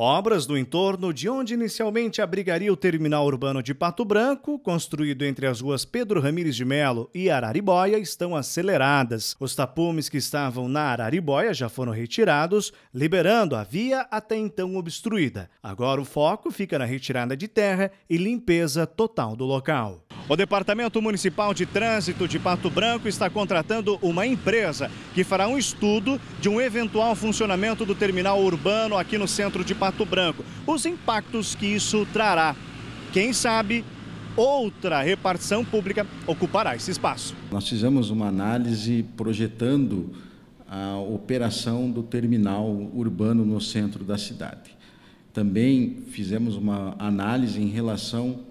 Obras do entorno de onde inicialmente abrigaria o terminal urbano de Pato Branco, construído entre as ruas Pedro Ramires de Melo e Araribóia, estão aceleradas. Os tapumes que estavam na Araribóia já foram retirados, liberando a via até então obstruída. Agora o foco fica na retirada de terra e limpeza total do local. O Departamento Municipal de Trânsito de Pato Branco está contratando uma empresa que fará um estudo de um eventual funcionamento do terminal urbano aqui no centro de Pato Branco. Os impactos que isso trará. Quem sabe outra repartição pública ocupará esse espaço. Nós fizemos uma análise projetando a operação do terminal urbano no centro da cidade. Também fizemos uma análise em relação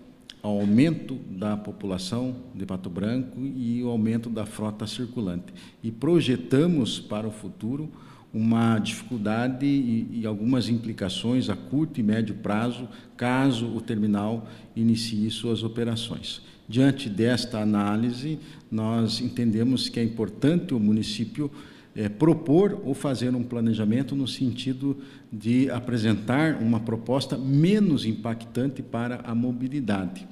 ao aumento da população de Pato Branco e o aumento da frota circulante. E projetamos para o futuro uma dificuldade e, e, algumas implicações a curto e médio prazo, caso o terminal inicie suas operações. Diante desta análise, nós entendemos que é importante o município é, propor ou fazer um planejamento no sentido de apresentar uma proposta menos impactante para a mobilidade.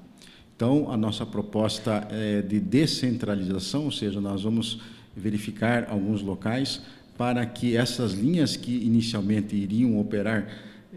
Então, a nossa proposta é de descentralização, ou seja, nós vamos verificar alguns locais para que essas linhas que inicialmente iriam operar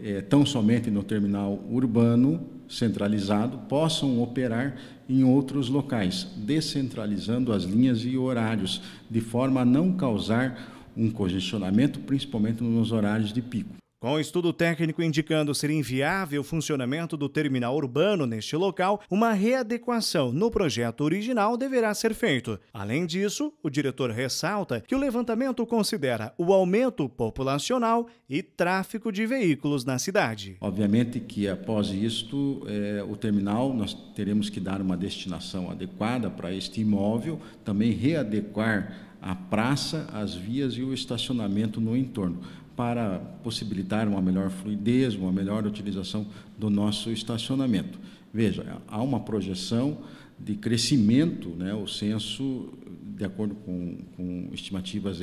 é, tão somente no terminal urbano centralizado possam operar em outros locais, descentralizando as linhas e horários, de forma a não causar um congestionamento, principalmente nos horários de pico. Com o estudo técnico indicando ser inviável o funcionamento do terminal urbano neste local, uma readequação no projeto original deverá ser feito. Além disso, o diretor ressalta que o levantamento considera o aumento populacional e tráfego de veículos na cidade. Obviamente que após isto, é, o terminal nós teremos que dar uma destinação adequada para este imóvel, também readequar a praça, as vias e o estacionamento no entorno, para possibilitar uma melhor fluidez, uma melhor utilização do nosso estacionamento. Veja, há uma projeção de crescimento, né, o censo, de acordo com, com estimativas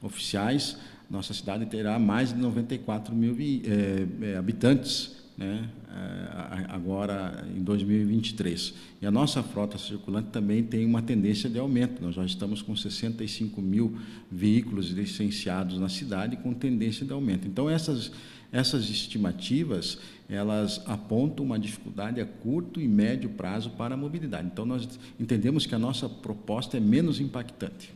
oficiais, nossa cidade terá mais de 94 mil eh, eh, habitantes né, é, agora em 2023. E a nossa frota circulante também tem uma tendência de aumento. Nós já estamos com 65 mil veículos licenciados na cidade com tendência de aumento. Então, essas, essas estimativas, elas apontam uma dificuldade a curto e médio prazo para a mobilidade. Então, nós entendemos que a nossa proposta é menos impactante.